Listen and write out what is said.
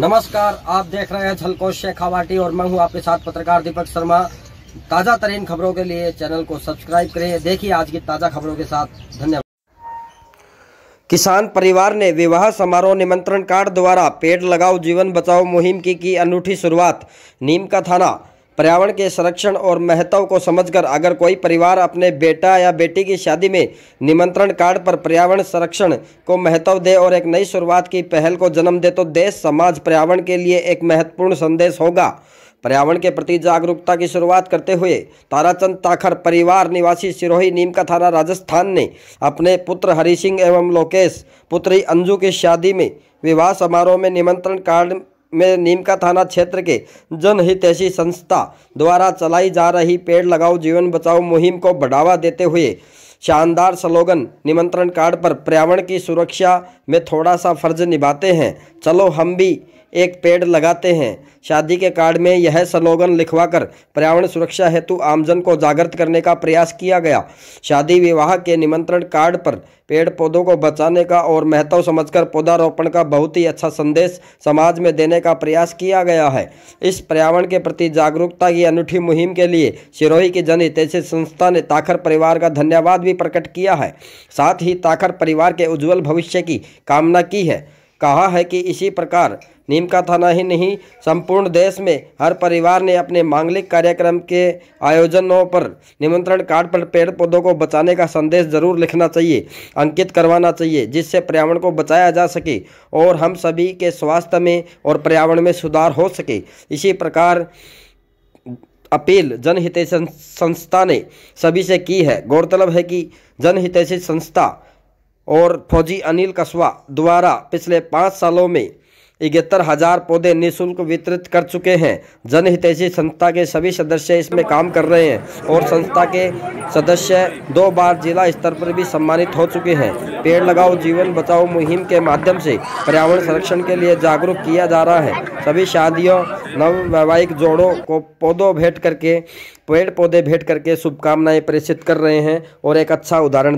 नमस्कार आप देख रहे हैं झलकोश शेखावाटी और मैं हूं आपके साथ पत्रकार दीपक शर्मा ताज़ा तरीन खबरों के लिए चैनल को सब्सक्राइब करें देखिए आज की ताज़ा खबरों के साथ धन्यवाद किसान परिवार ने विवाह समारोह निमंत्रण कार्ड द्वारा पेड़ लगाओ जीवन बचाओ मुहिम की की अनूठी शुरुआत नीम का थाना पर्यावरण के संरक्षण और महत्व को समझकर अगर कोई परिवार अपने बेटा या बेटी की शादी में निमंत्रण कार्ड पर पर्यावरण संरक्षण को महत्व दे और एक नई शुरुआत की पहल को जन्म दे तो देश समाज पर्यावरण के लिए एक महत्वपूर्ण संदेश होगा पर्यावरण के प्रति जागरूकता की शुरुआत करते हुए ताराचंद ताखर परिवार निवासी सिरोही नीमका थाना राजस्थान ने अपने पुत्र हरि सिंह एवं लोकेश पुत्री अंजू की शादी में विवाह समारोह में निमंत्रण कार्ड में नीमका थाना क्षेत्र के जनहितैषी संस्था द्वारा चलाई जा रही पेड़ लगाओ जीवन बचाओ मुहिम को बढ़ावा देते हुए शानदार स्लोगन निमंत्रण कार्ड पर पर्यावरण की सुरक्षा में थोड़ा सा फर्ज निभाते हैं चलो हम भी एक पेड़ लगाते हैं शादी के कार्ड में यह स्लोगन लिखवाकर पर्यावरण सुरक्षा हेतु आमजन को जागृत करने का प्रयास किया गया शादी विवाह के निमंत्रण कार्ड पर पेड़ पौधों को बचाने का और महत्व समझकर पौधारोपण का बहुत ही अच्छा संदेश समाज में देने का प्रयास किया गया है इस पर्यावरण के प्रति जागरूकता की अनूठी मुहिम के लिए सिरोही की जनित हितैषी संस्था ने ताखर परिवार का धन्यवाद भी प्रकट किया है साथ ही ताखर परिवार के उज्जवल भविष्य की कामना की है कहा है कि इसी प्रकार नीम का थाना ही नहीं संपूर्ण देश में हर परिवार ने अपने मांगलिक कार्यक्रम के आयोजनों पर निमंत्रण कार्ड पर पेड़ पौधों को बचाने का संदेश जरूर लिखना चाहिए अंकित करवाना चाहिए जिससे पर्यावरण को बचाया जा सके और हम सभी के स्वास्थ्य में और पर्यावरण में सुधार हो सके इसी प्रकार अपील जनहितैषी संस्था ने सभी से की है गौरतलब है कि जनहितैषी संस्था और फौजी अनिल कस्वा द्वारा पिछले पाँच सालों में इकहत्तर हजार पौधे निःशुल्क वितरित कर चुके हैं जनहितैषी संस्था के सभी सदस्य इसमें काम कर रहे हैं और संस्था के सदस्य दो बार जिला स्तर पर भी सम्मानित हो चुके हैं पेड़ लगाओ जीवन बचाओ मुहिम के माध्यम से पर्यावरण संरक्षण के लिए जागरूक किया जा रहा है सभी शादियों नव वैवाहिक जोड़ों को पौधों भेंट करके पेड़ पौधे भेंट करके शुभकामनाएं प्रेषित कर रहे हैं और एक अच्छा उदाहरण